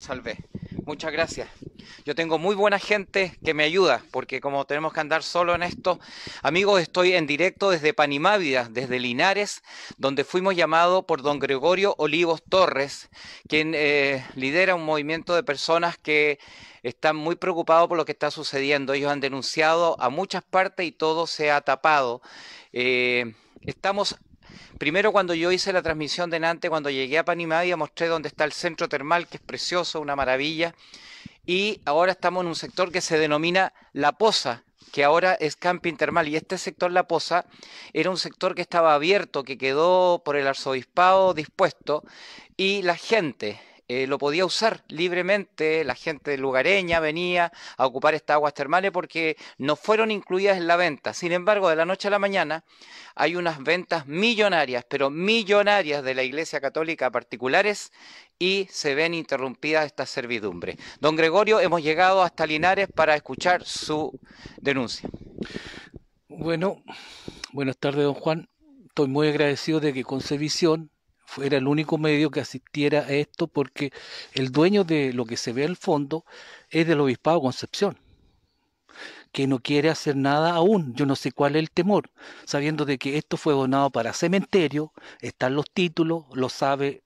Salve, Muchas gracias. Yo tengo muy buena gente que me ayuda, porque como tenemos que andar solo en esto, amigos, estoy en directo desde Panimávida, desde Linares, donde fuimos llamados por don Gregorio Olivos Torres, quien eh, lidera un movimiento de personas que están muy preocupados por lo que está sucediendo. Ellos han denunciado a muchas partes y todo se ha tapado. Eh, estamos Primero cuando yo hice la transmisión de Nantes, cuando llegué a Panimavia, mostré dónde está el centro termal, que es precioso, una maravilla. Y ahora estamos en un sector que se denomina La Poza, que ahora es camping termal. Y este sector La Poza era un sector que estaba abierto, que quedó por el arzobispado dispuesto. Y la gente, eh, lo podía usar libremente, la gente lugareña venía a ocupar estas aguas termales porque no fueron incluidas en la venta. Sin embargo, de la noche a la mañana hay unas ventas millonarias, pero millonarias de la Iglesia Católica particulares y se ven interrumpidas estas servidumbres. Don Gregorio, hemos llegado hasta Linares para escuchar su denuncia. Bueno, buenas tardes, don Juan. Estoy muy agradecido de que Consevisión era el único medio que asistiera a esto porque el dueño de lo que se ve al fondo es del obispado Concepción, que no quiere hacer nada aún. Yo no sé cuál es el temor, sabiendo de que esto fue donado para cementerio, están los títulos, lo sabe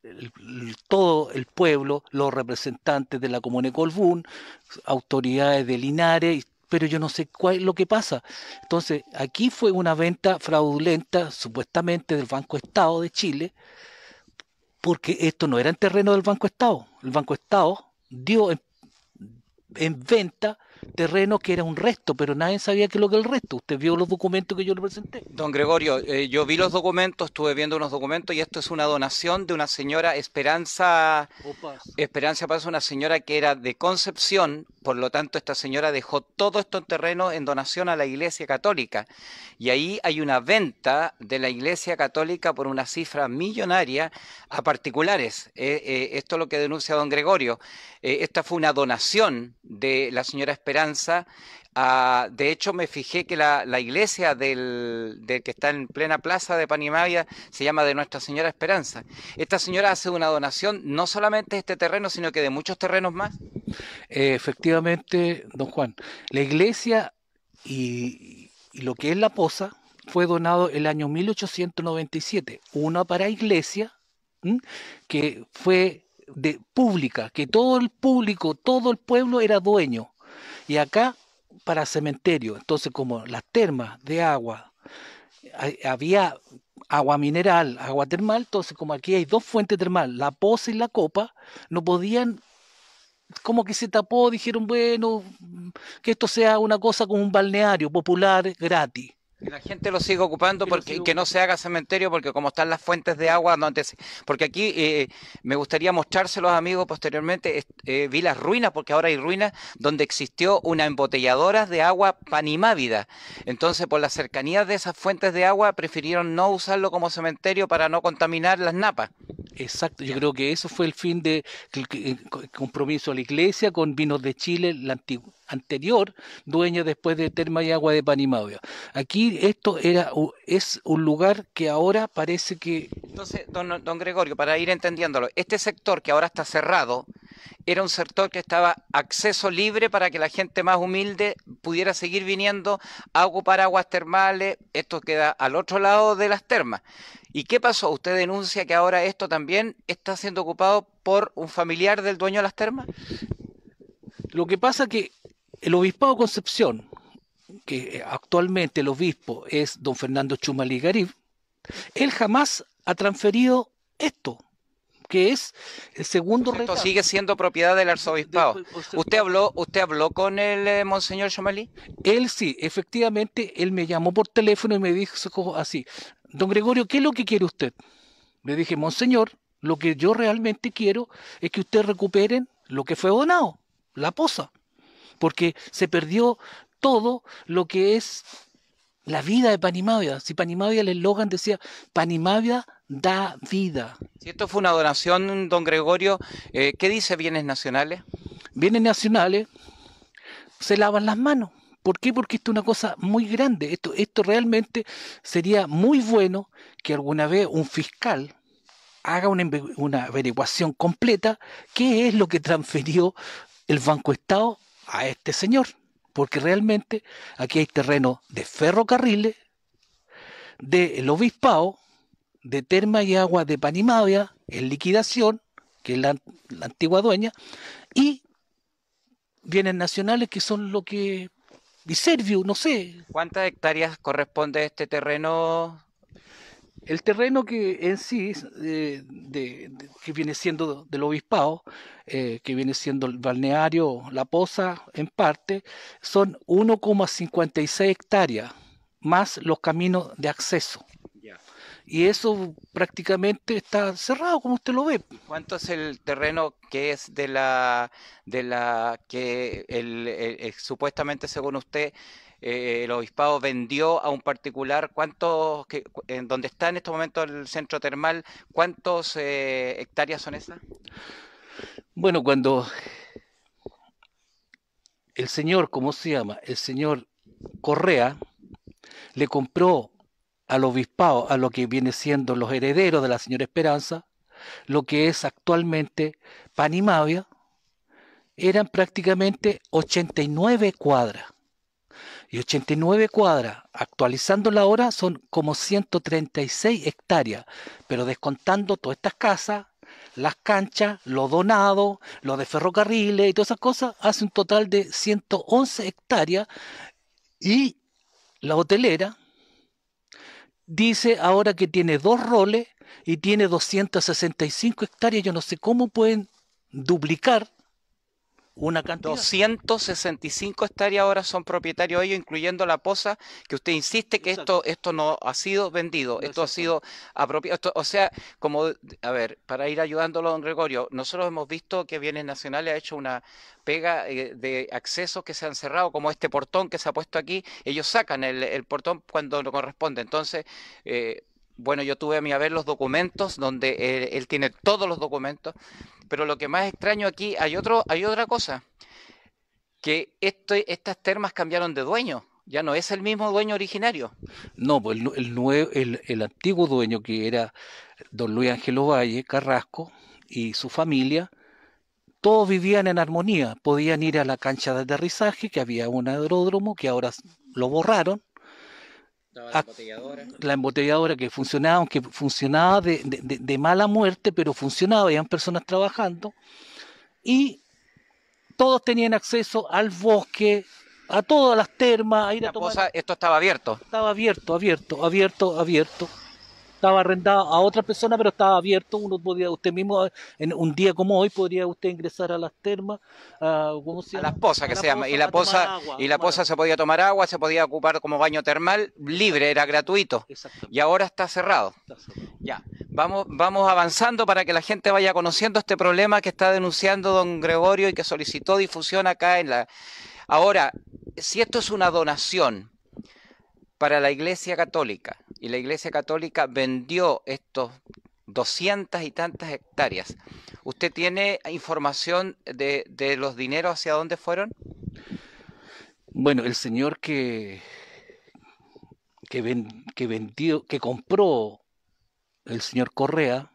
todo el pueblo, los representantes de la comuna Colbún, autoridades de Linares, pero yo no sé cuál es lo que pasa. Entonces, aquí fue una venta fraudulenta, supuestamente del Banco Estado de Chile, porque esto no era en terreno del Banco Estado. El Banco Estado dio en, venta terreno que era un resto, pero nadie sabía qué es lo que el resto. Usted vio los documentos que yo le presenté. Don Gregorio, eh, yo vi los documentos, estuve viendo unos documentos y esto es una donación de una señora Esperanza Esperanza Paz, una señora que era de Concepción, por lo tanto esta señora dejó todo esto en terreno en donación a la Iglesia Católica. Y ahí hay una venta de la Iglesia Católica por una cifra millonaria a particulares. Eh, eh, esto es lo que denuncia don Gregorio. esta fue una donación de la señora Esperanza esperanza. Ah, de hecho, me fijé que la, iglesia del, que está en plena plaza de Panimavia se llama de Nuestra Señora Esperanza. Esta señora hace una donación no solamente de este terreno, sino que de muchos terrenos más. Eh, efectivamente, don Juan, la iglesia y, lo que es la posa fue donado el año 1897, una para iglesia, que fue de pública, que todo el público, todo el pueblo era dueño y acá para cementerio. Entonces, como las termas de agua, había agua mineral, agua termal, entonces como aquí hay dos fuentes termales, la poza y la copa, no podían, como que se tapó, dijeron, bueno, que esto sea una cosa como un balneario popular gratis. La gente lo sigue ocupando porque que no se haga cementerio porque como están las fuentes de agua, no antes, porque aquí eh, me gustaría mostrárselo a amigos posteriormente, eh, vi las ruinas porque ahora hay ruinas donde existió una embotelladora de agua panimávida. Entonces, por la cercanía de esas fuentes de agua, prefirieron no usarlo como cementerio para no contaminar las napas. Exacto, yo creo que eso fue el fin de compromiso de la iglesia con vinos de Chile, la antigua anterior dueño después de Terma y Agua de Panimavia. Aquí esto era es un lugar que ahora parece que... Entonces, don, don Gregorio, para ir entendiéndolo, este sector que ahora está cerrado era un sector que estaba acceso libre para que la gente más humilde pudiera seguir viniendo a ocupar aguas termales. Esto queda al otro lado de las termas. ¿Y qué pasó? ¿Usted denuncia que ahora esto también está siendo ocupado por un familiar del dueño de las termas? Lo que pasa que el obispado Concepción, que eh, actualmente el obispo es don Fernando Chumalí Garib, él jamás ha transferido esto, que es el segundo Esto sigue siendo propiedad del arzobispado. ¿Usted habló usted habló con el eh, monseñor Chumalí? Él sí, efectivamente, él me llamó por teléfono y me dijo así, don Gregorio, ¿qué es lo que quiere usted? Le dije, monseñor, lo que yo realmente quiero es que usted recuperen lo que fue donado, la posa porque se perdió todo lo que es la vida de Panimavia. Si Panimavia, el eslogan decía, Panimavia da vida. Si esto fue una donación, don Gregorio, eh, ¿qué dice bienes nacionales? Bienes nacionales se lavan las manos. ¿Por qué? Porque esto es una cosa muy grande. Esto, esto realmente sería muy bueno que alguna vez un fiscal haga una, una averiguación completa qué es lo que transfirió el Banco Estado a este señor, porque realmente aquí hay terreno de ferrocarriles, del el obispado, de Terma y Agua de Panimavia, en liquidación, que es la, antigua dueña, y bienes nacionales que son lo que Servio, no sé. ¿Cuántas hectáreas corresponde este terreno el terreno que en sí, eh, que viene siendo del obispado, eh, que viene siendo el balneario La Poza en parte, son 1,56 hectáreas, más los caminos de acceso. Y eso prácticamente está cerrado, como usted lo ve. ¿Cuánto es el terreno que es de la, de la que el, supuestamente según usted eh, el obispado vendió a un particular, cuántos, que, en donde está en este momento el centro termal, cuántos eh, hectáreas son esas? Bueno, cuando el señor, ¿cómo se llama? El señor Correa le compró al obispado, a lo que viene siendo los herederos de la señora Esperanza, lo que es actualmente Panimavia, eran prácticamente 89 cuadras. Y 89 cuadras, actualizando la hora, son como 136 hectáreas, pero descontando todas estas casas, las canchas, lo donado, lo de ferrocarriles y todas esas cosas, hace un total de 111 hectáreas y la hotelera dice ahora que tiene dos roles y tiene 265 hectáreas. Yo no sé cómo pueden duplicar una cantidad. 265 hectáreas ahora son propietarios ellos, incluyendo la poza, que usted insiste que esto, esto no ha sido vendido, esto ha sido apropiado. o sea, como, a ver, para ir ayudándolo, don Gregorio, nosotros hemos visto que Bienes Nacionales ha hecho una pega eh, de accesos que se han cerrado, como este portón que se ha puesto aquí, ellos sacan el, portón cuando lo corresponde. Entonces, eh, bueno, yo tuve a mi haber los documentos, donde eh, él tiene todos los documentos pero lo que más extraño aquí, hay, otro, hay otra cosa, que estas termas cambiaron de dueño, ya no es el mismo dueño originario. No, pues el, nuevo, el, antiguo dueño que era don Luis Ángel Valle, Carrasco, y su familia, todos vivían en armonía, podían ir a la cancha de aterrizaje, que había un aeródromo que ahora lo borraron, la ah, embotelladora. La embotelladora que funcionaba, aunque funcionaba de, de, mala muerte, pero funcionaba, habían personas trabajando. Y todos tenían acceso al bosque, a todas las termas, a ir a tomar... esto estaba abierto. Estaba abierto, abierto, abierto, abierto estaba arrendado a otra persona, pero estaba abierto. Uno podía, usted mismo, en un día como hoy, podría usted ingresar a las termas. A, las pozas, que se llama. Y la poza, y la poza se podía tomar agua, se podía ocupar como baño termal, libre, era gratuito. Y ahora está cerrado. está cerrado. Ya, vamos, vamos avanzando para que la gente vaya conociendo este problema que está denunciando don Gregorio y que solicitó difusión acá en la... Ahora, si esto es una donación, para la Iglesia Católica. Y la Iglesia Católica vendió estos doscientas y tantas hectáreas. ¿Usted tiene información de, los dineros hacia dónde fueron? Bueno, el señor que, que, que vendió, que compró el señor Correa,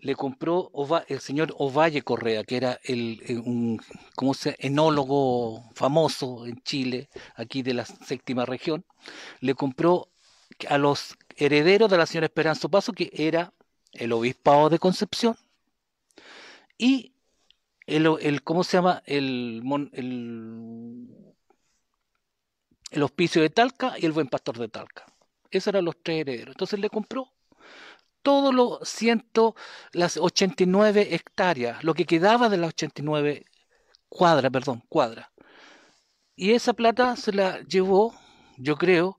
le compró el señor Ovalle Correa, que era el, eh, un ¿cómo se, enólogo famoso en Chile, aquí de la séptima región, le compró a los herederos de la señora Esperanza Paso, que era el obispado de Concepción, y el, ¿cómo se llama? El, el hospicio de Talca y el buen pastor de Talca. Esos eran los tres herederos. Entonces le compró todos los ciento, las nueve hectáreas, lo que quedaba de las 89 cuadras, perdón, cuadras. Y esa plata se la llevó, yo creo,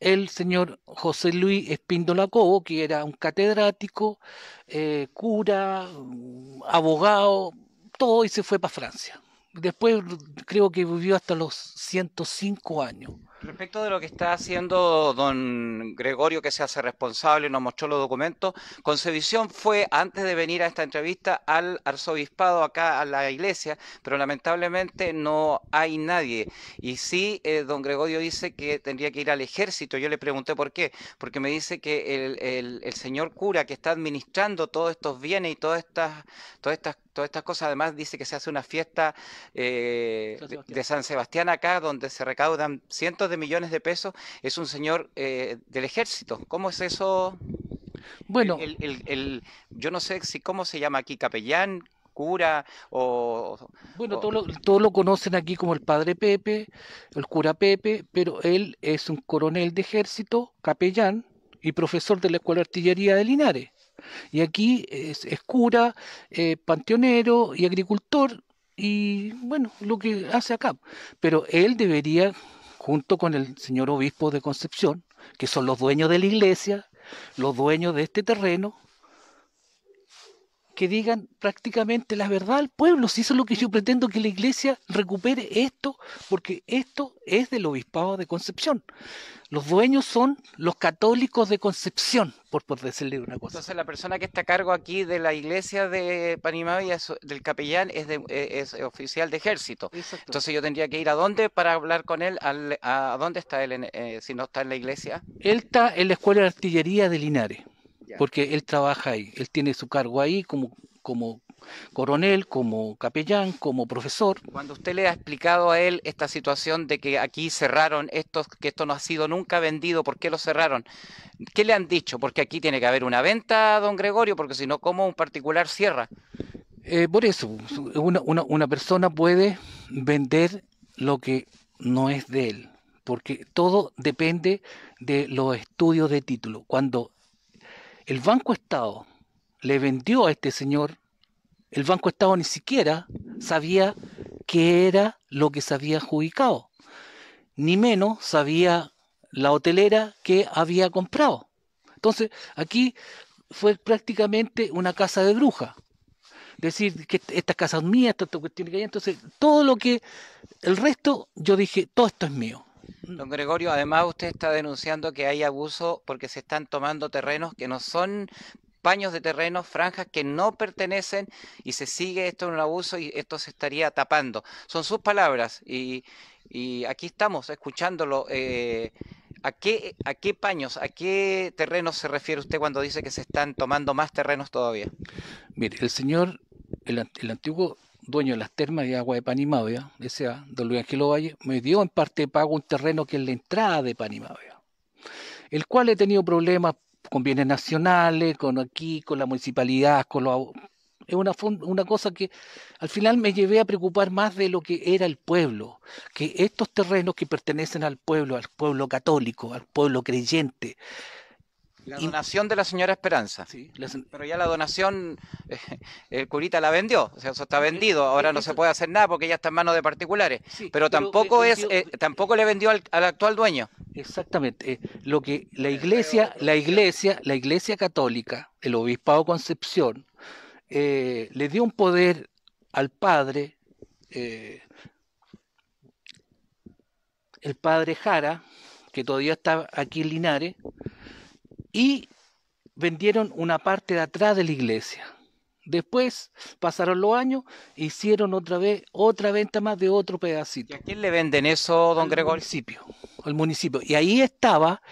el señor José Luis Espíndola Cobo, que era un catedrático, eh, cura, mm, abogado, todo, y se fue para Francia. Después creo que vivió hasta los 105 años. Respecto de lo que está haciendo don Gregorio, que se hace responsable, nos mostró los documentos, Concepción fue, antes de venir a esta entrevista, al arzobispado acá a la iglesia, pero lamentablemente no hay nadie. Y sí, eh, don Gregorio dice que tendría que ir al ejército. Yo le pregunté por qué, porque me dice que el, el, señor cura que está administrando todos estos bienes y todas estas, todas estas todas estas cosas. Además, dice que se hace una fiesta eh, de San Sebastián acá, donde se recaudan cientos de millones de pesos, es un señor eh, del ejército. ¿Cómo es eso? Bueno, el, el, yo no sé si cómo se llama aquí, capellán, cura o... Bueno, todos Todo, lo, lo, conocen aquí como el padre Pepe, el cura Pepe, pero él es un coronel de ejército, capellán y profesor de la Escuela de Artillería de Linares. Y aquí es, cura, eh, panteonero y agricultor y bueno, lo que hace acá. Pero él debería junto con el señor obispo de Concepción, que son los dueños de la iglesia, los dueños de este terreno, que digan prácticamente la verdad al pueblo, si eso es lo que yo pretendo que la iglesia recupere esto, porque esto es del obispado de Concepción. Los dueños son los católicos de Concepción, por, por decirle una cosa. Entonces la persona que está a cargo aquí de la iglesia de y del capellán, es, eh, es, oficial de ejército. Entonces yo tendría que ir a dónde para hablar con él, a, dónde está él eh, si no está en la iglesia. Él está en la escuela de artillería de Linares. Porque él trabaja ahí, él tiene su cargo ahí como, como coronel, como capellán, como profesor. Cuando usted le ha explicado a él esta situación de que aquí cerraron estos, que esto no ha sido nunca vendido, ¿por qué lo cerraron? ¿Qué le han dicho? Porque aquí tiene que haber una venta, don Gregorio, porque si no, ¿cómo un particular cierra? Eh, por eso, una, una persona puede vender lo que no es de él, porque todo depende de los estudios de título. Cuando el Banco Estado le vendió a este señor, el Banco Estado ni siquiera sabía qué era lo que se había adjudicado, ni menos sabía la hotelera que había comprado. Entonces, aquí fue prácticamente una casa de bruja. Decir que esta casa es mía, esto, cuestión que hay. Entonces, todo lo que. El resto, yo dije, todo esto es mío. Mm. Don Gregorio, además usted está denunciando que hay abuso porque se están tomando terrenos que no son paños de terreno, franjas que no pertenecen y se sigue esto en un abuso y esto se estaría tapando. Son sus palabras y, aquí estamos escuchándolo. Eh, ¿a, qué, ¿A qué paños, a qué terrenos se refiere usted cuando dice que se están tomando más terrenos todavía? Mire, el señor, el, el antiguo dueño de las termas de agua de Panimávia, S.A., don Luis Angelo Valle, me dio en parte pago un terreno que es la entrada de Panimávia, el cual he tenido problemas con bienes nacionales, con aquí, con la municipalidad, con los... Es una, una cosa que al final me llevé a preocupar más de lo que era el pueblo, que estos terrenos que pertenecen al pueblo, al pueblo católico, al pueblo creyente, la donación de la señora Esperanza. Pero ya la donación, el curita la vendió, o sea, eso está vendido. Ahora no se puede hacer nada porque ya está en manos de particulares. pero, tampoco es, eh, eh, tampoco le vendió al, actual dueño. Exactamente. Eh, lo que la Iglesia, la Iglesia, la Iglesia católica, el Obispado Concepción, le dio un poder al padre, el padre Jara, que todavía está aquí en Linares y vendieron una parte de atrás de la iglesia. Después pasaron los años, hicieron otra vez otra venta más de otro pedacito. ¿Y a quién le venden eso, don al Municipio, al municipio. Y ahí estaba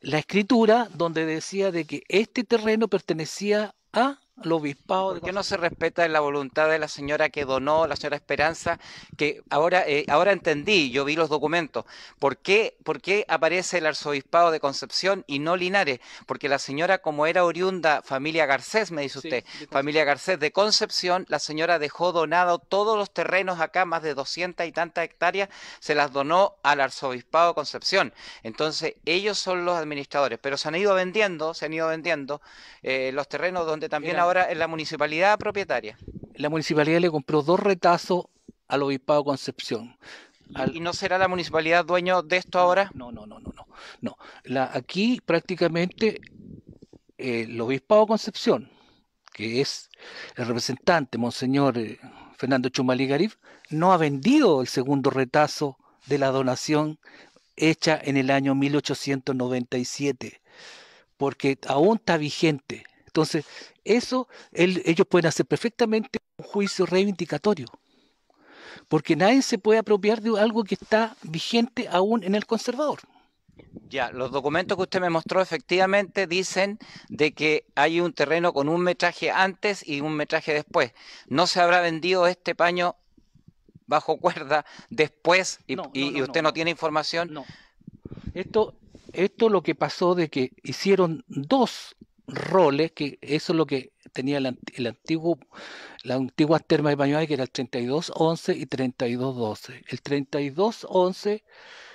la escritura donde decía de que este terreno pertenecía a al obispado, que no se respeta la voluntad de la señora que donó, la señora Esperanza, que ahora, eh, ahora entendí, yo vi los documentos, ¿por qué, ¿por qué aparece el arzobispado de Concepción y no Linares? Porque la señora, como era oriunda, familia Garcés, me dice usted, familia Garcés de Concepción, la señora dejó donado todos los terrenos acá, más de 200 y tantas hectáreas, se las donó al arzobispado Concepción. Entonces, ellos son los administradores, pero se han ido vendiendo, se han ido vendiendo eh, los terrenos donde también ahora ahora en la municipalidad propietaria. La municipalidad le compró dos retazos al obispado Concepción. ¿Y no será la municipalidad dueño de esto ahora? No, no, no, no, no. no. aquí prácticamente eh, el obispado Concepción, que es el representante, Monseñor eh, Fernando Chumalí Garif, no ha vendido el segundo retazo de la donación hecha en el año 1897, porque aún está vigente. Entonces, eso ellos pueden hacer perfectamente un juicio reivindicatorio, porque nadie se puede apropiar de algo que está vigente aún en el conservador. Ya, los documentos que usted me mostró efectivamente dicen de que hay un terreno con un metraje antes y un metraje después. No se habrá vendido este paño bajo cuerda después y, usted no, tiene información. No. Esto, esto lo que pasó de que hicieron dos roles, que eso es lo que tenía el, antiguo, la antigua terma española, que era el 3211 y 3212. El 3211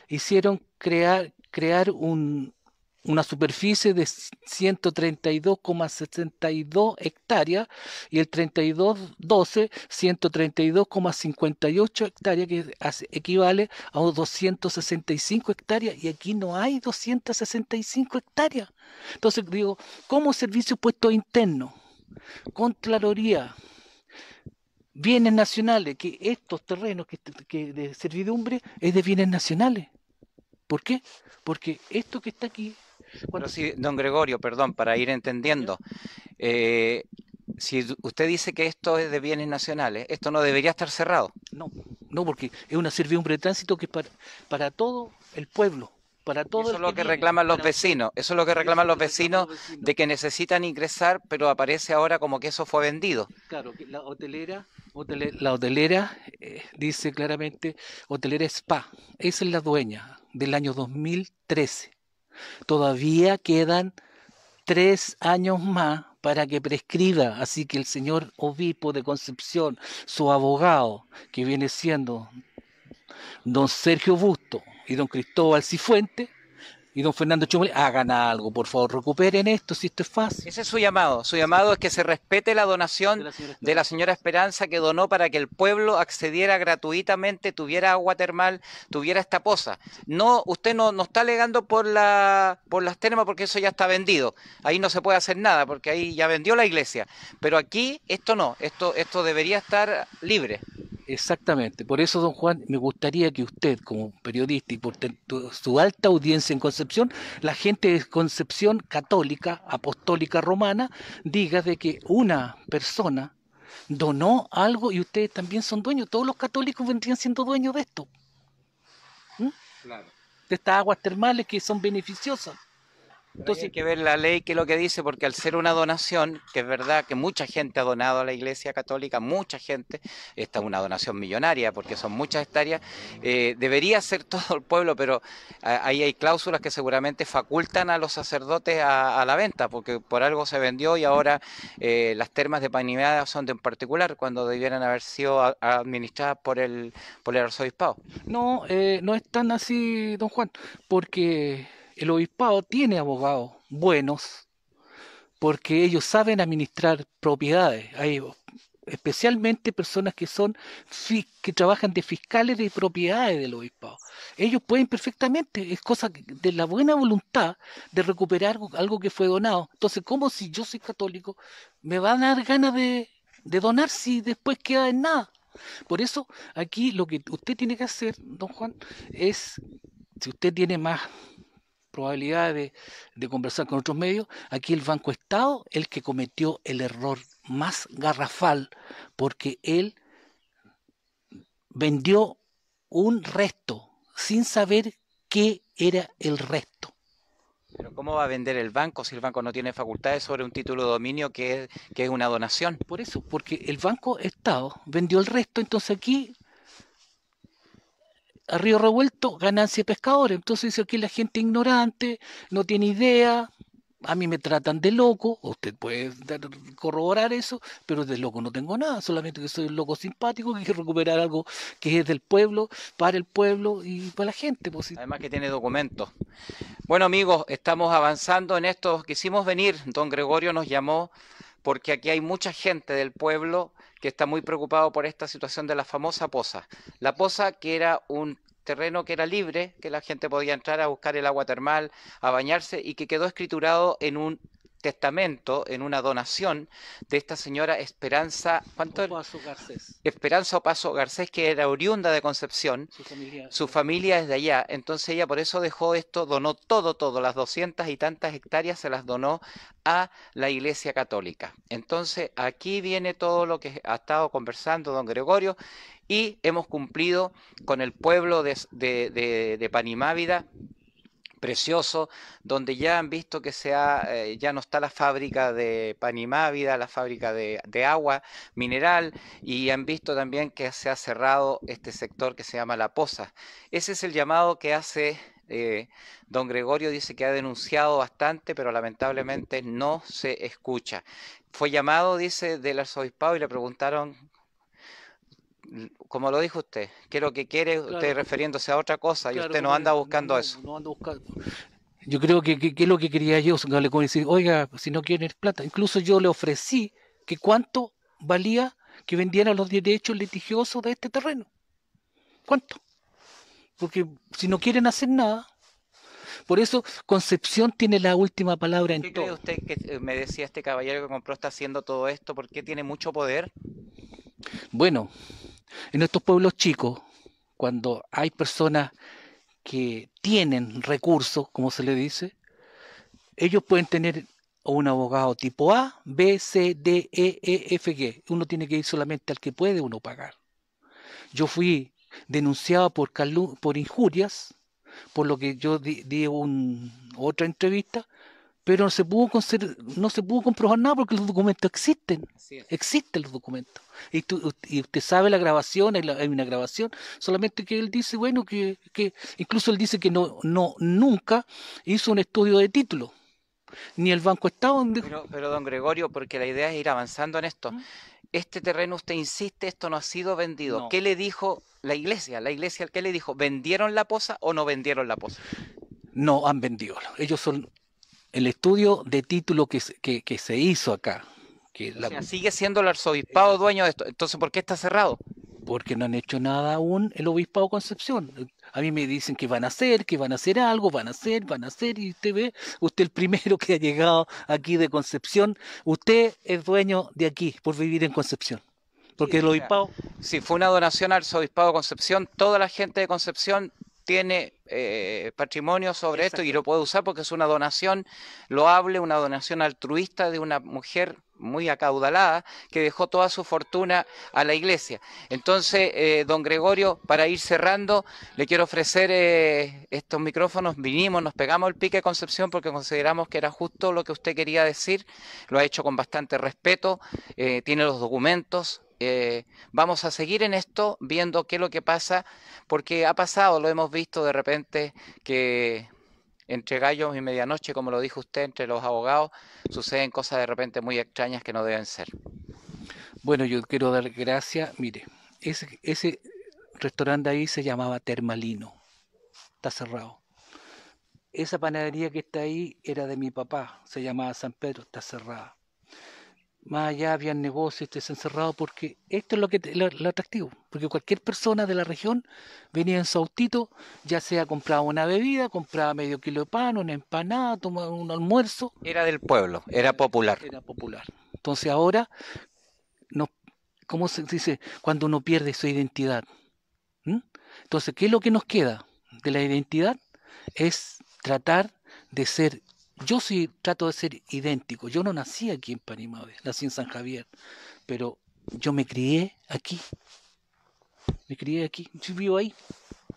hicieron crear, crear un, una superficie de 132,62 hectáreas y el 3212 132,58 hectáreas que equivale a 265 hectáreas y aquí no hay 265 hectáreas. Entonces digo, ¿cómo servicio puesto interno, Contraloría, bienes nacionales, que estos terrenos que, de servidumbre es de bienes nacionales. ¿Por qué? Porque esto que está aquí bueno, sí, don Gregorio, perdón, para ir entendiendo. Eh, si usted dice que esto es de bienes nacionales, esto no debería estar cerrado. No, no, porque es una servidumbre de tránsito que es para, para todo el pueblo. Para todo eso es lo que, reclaman los vecinos, eso es lo que reclaman los vecinos de que necesitan ingresar, pero aparece ahora como que eso fue vendido. Claro, la hotelera, la hotelera eh, dice claramente, hotelera spa, esa es la dueña del año 2013. Todavía quedan tres años más para que prescriba. Así que el señor obispo de Concepción, su abogado, que viene siendo don Sergio Busto y don Cristóbal Cifuente, y don Fernando Chumel, hagan algo, por favor, recuperen esto, si esto es fácil. Ese es su llamado, su llamado es que se respete la donación de la señora, Esperanza que donó para que el pueblo accediera gratuitamente, tuviera agua termal, tuviera esta poza. No, usted no, está alegando por, la, por las termas porque eso ya está vendido, ahí no se puede hacer nada porque ahí ya vendió la iglesia, pero aquí esto no, esto, esto debería estar libre. Exactamente. Por eso, don Juan, me gustaría que usted, como periodista y por su alta audiencia en Concepción, la gente de Concepción católica, apostólica romana, diga de que una persona donó algo y ustedes también son dueños. Todos los católicos vendrían siendo dueños de esto. ¿Mm? De estas aguas termales que son beneficiosas. Entonces hay que ver la ley, que es lo que dice, porque al ser una donación, que es verdad que mucha gente ha donado a la Iglesia Católica, mucha gente, esta es una donación millonaria, porque son muchas hectáreas, eh, debería ser todo el pueblo, pero ahí hay cláusulas que seguramente facultan a los sacerdotes a, la venta, porque por algo se vendió y ahora eh, las termas de Panimada son de un particular, cuando debieran haber sido administradas por el, por arzobispado. No, eh, no es tan así, don Juan, porque el obispado tiene abogados buenos porque ellos saben administrar propiedades. Hay especialmente personas que son que trabajan de fiscales de propiedades del obispado. Ellos pueden perfectamente, es cosa de la buena voluntad de recuperar algo, que fue donado. Entonces, ¿cómo si yo soy católico me va a dar ganas de, de donar si después queda en nada? Por eso, aquí lo que usted tiene que hacer, don Juan, es, si usted tiene más probabilidad de, conversar con otros medios, aquí el Banco Estado, el que cometió el error más garrafal, porque él vendió un resto sin saber qué era el resto. Pero ¿cómo va a vender el banco si el banco no tiene facultades sobre un título de dominio que es, que es una donación? Por eso, porque el Banco Estado vendió el resto, entonces aquí a río revuelto, ganancia de pescadores. Entonces dice aquí la gente ignorante, no tiene idea, a mí me tratan de loco, usted puede corroborar eso, pero de loco no tengo nada, solamente que soy un loco simpático que quiero recuperar algo que es del pueblo, para el pueblo y para la gente. Pues. Además que tiene documentos. Bueno amigos, estamos avanzando en esto, quisimos venir, don Gregorio nos llamó porque aquí hay mucha gente del pueblo que está muy preocupado por esta situación de la famosa poza. La poza que era un terreno que era libre, que la gente podía entrar a buscar el agua termal, a bañarse y que quedó escriturado en un testamento, en una donación de esta señora Esperanza, ¿cuánto? Opaso Garcés. Esperanza Opaso Garcés, que era oriunda de Concepción. Su familia. es de allá. Entonces ella por eso dejó esto, donó todo, todo, las doscientas y tantas hectáreas se las donó a la Iglesia Católica. Entonces aquí viene todo lo que ha estado conversando don Gregorio y hemos cumplido con el pueblo de, de, de, de Panimávida precioso, donde ya han visto que se ha, eh, ya no está la fábrica de Panimávida, la fábrica de, agua mineral, y han visto también que se ha cerrado este sector que se llama La Poza. Ese es el llamado que hace eh, don Gregorio, dice que ha denunciado bastante, pero lamentablemente no se escucha. Fue llamado, dice, del arzobispado y le preguntaron como lo dijo usted, lo que quiere usted refiriéndose a otra cosa y usted no anda buscando eso. Yo creo que, es lo que quería yo, decir, oiga, si no quieren plata, incluso yo le ofrecí que cuánto valía que vendieran los derechos litigiosos de este terreno. ¿Cuánto? Porque si no quieren hacer nada, por eso Concepción tiene la última palabra en ¿Qué ¿Cree usted que eh, me decía este caballero que compró está haciendo todo esto? ¿Por qué tiene mucho poder? Bueno, en estos pueblos chicos, cuando hay personas que tienen recursos, como se le dice, ellos pueden tener un abogado tipo A, B, C, D, E, E, F, G. Uno tiene que ir solamente al que puede uno pagar. Yo fui denunciado por, por injurias, por lo que yo di, di otra entrevista, pero no se pudo no se pudo comprobar nada porque los documentos existen existen los documentos y, usted sabe la grabación hay, una grabación solamente que él dice bueno que, incluso él dice que no no nunca hizo un estudio de título ni el banco estado donde... pero, don Gregorio porque la idea es ir avanzando en esto ¿Mm? este terreno usted insiste, esto no ha sido vendido. ¿Qué le dijo la iglesia? La iglesia, ¿qué le dijo? ¿Vendieron la posa o no vendieron la posa? No han vendido. Ellos son el estudio de título que, se hizo acá. Que sigue siendo el arzobispado eh. dueño de esto. Entonces, ¿por qué está cerrado? Porque no han hecho nada aún el obispado Concepción. A mí me dicen que van a hacer, que van a hacer algo, van a hacer, van a hacer, y usted ve, usted el primero que ha llegado aquí de Concepción, usted es dueño de aquí por vivir en Concepción. Porque el obispado... Si fue una donación al arzobispado Concepción, toda la gente de Concepción tiene eh, patrimonio sobre esto y lo puede usar porque es una donación lo hable, una donación altruista de una mujer muy acaudalada que dejó toda su fortuna a la iglesia. Entonces, eh, don Gregorio, para ir cerrando, le quiero ofrecer eh, estos micrófonos. Vinimos, nos pegamos el pique de Concepción porque consideramos que era justo lo que usted quería decir. Lo ha hecho con bastante respeto, tiene los documentos, eh, vamos a seguir en esto viendo qué es lo que pasa, porque ha pasado, lo hemos visto de repente, que entre gallos y medianoche, como lo dijo usted, entre los abogados, suceden cosas de repente muy extrañas que no deben ser. Bueno, yo quiero dar gracias. Mire, ese, ese restaurante ahí se llamaba Termalino. Está cerrado. Esa panadería que está ahí era de mi papá, se llamaba San Pedro, está cerrada más allá habían negocios, estés encerrado, porque esto es lo que lo, atractivo, porque cualquier persona de la región venía en su autito, ya sea compraba una bebida, compraba medio kilo de pan, una empanada, tomaba un almuerzo. Era del pueblo, era popular. Era popular. Entonces ahora, no, ¿cómo se dice? Cuando uno pierde su identidad. Entonces, ¿qué es lo que nos queda de la identidad? Es tratar de ser yo sí trato de ser idéntico. Yo no nací aquí en Panimávida, nací en San Javier, pero yo me crié aquí. Me crié aquí, vivo ahí.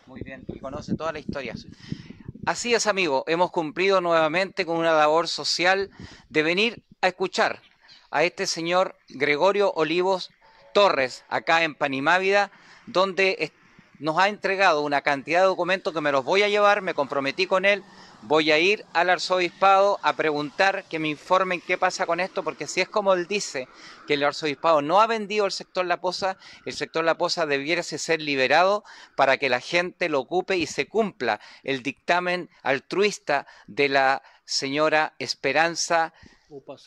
Muy bien, y conoce toda la historia. Así es, amigo, hemos cumplido nuevamente con una labor social de venir a escuchar a este señor Gregorio Olivos Torres, acá en Panimávida, donde nos ha entregado una cantidad de documentos que me los voy a llevar, me comprometí con él, voy a ir al arzobispado a preguntar que me informen qué pasa con esto, porque si es como él dice que el arzobispado no ha vendido el sector La Poza, el sector La Poza debiera ser liberado para que la gente lo ocupe y se cumpla el dictamen altruista de la señora Esperanza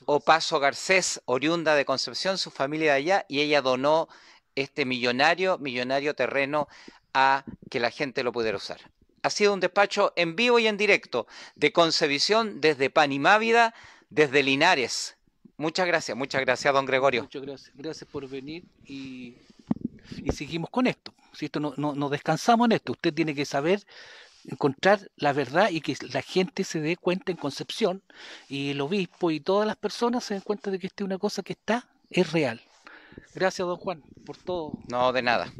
O Paso Garcés, oriunda de Concepción, su familia de allá, y ella donó este millonario, millonario terreno a que la gente lo pudiera usar ha sido un despacho en vivo y en directo de Concevisión desde Panimávida, desde Linares. Muchas gracias, muchas gracias, don Gregorio. Muchas gracias, gracias por venir y, seguimos con esto. Si esto no, no, descansamos en esto, usted tiene que saber encontrar la verdad y que la gente se dé cuenta en Concepción y el obispo y todas las personas se den cuenta de que esta es una cosa que está, es real. Gracias, don Juan, por todo. No, de nada.